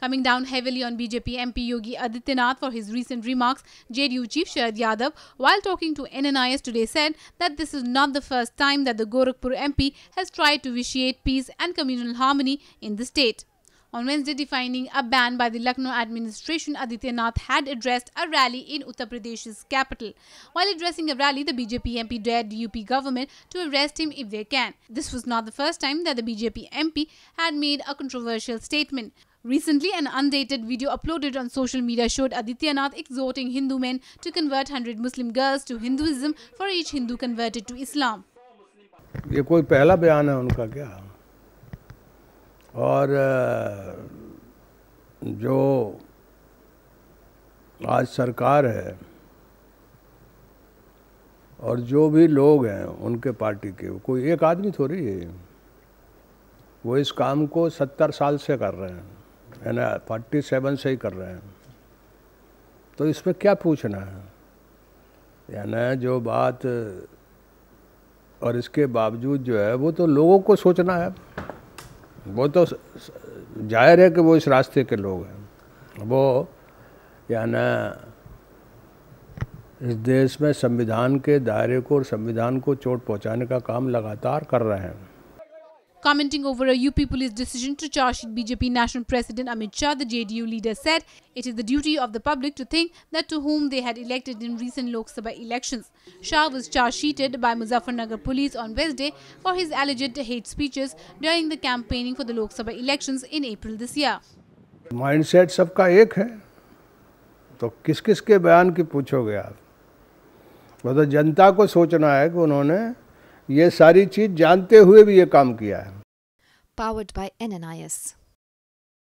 coming down heavily on BJP MP Yogi Adityanath for his recent remarks. JDU chief Sharad Yadav, while talking to NNIS today, said that this is not the first time that the Gorakhpur MP has tried to vitiate peace and communal harmony in the state. On Wednesday, defining a ban by the Lucknow administration, Adityanath had addressed a rally in Uttar Pradesh's capital. While addressing a rally, the BJP MP dared the UP government to arrest him if they can. This was not the first time that the BJP MP had made a controversial statement. Recently, an undated video uploaded on social media showed Aditya Nath exhorting Hindu men to convert 100 Muslim girls to Hinduism for each Hindu converted to Islam. ये कोई पहला बयान है उनका क्या और जो आज सरकार है और जो भी लोग हैं उनके पार्टी के कोई एक आदमी थोड़ी है वो इस काम को सत्तर साल से कर रहे हैं है ना फोर्टी सेवन से ही कर रहे हैं तो इसमें क्या पूछना है यानी जो बात और इसके बावजूद जो है वो तो लोगों को सोचना है वो तो जाहिर है कि वो इस रास्ते के लोग हैं वो यानी इस देश में संविधान के दायरे को और संविधान को चोट पहुंचाने का काम लगातार कर रहे हैं Commenting over a UP police decision to charge BJP National President Amit Shah, the JDU leader said, It is the duty of the public to think that to whom they had elected in recent Lok Sabha elections. Shah was charged sheeted by Muzaffarnagar police on Wednesday for his alleged hate speeches during the campaigning for the Lok Sabha elections in April this year. Mindset सबका एक है तो किस किस के बयान की पूछोगे आप मतलब जनता को सोचना है कि उन्होंने ये सारी चीज जानते हुए भी ये काम किया है Powered by Ananias.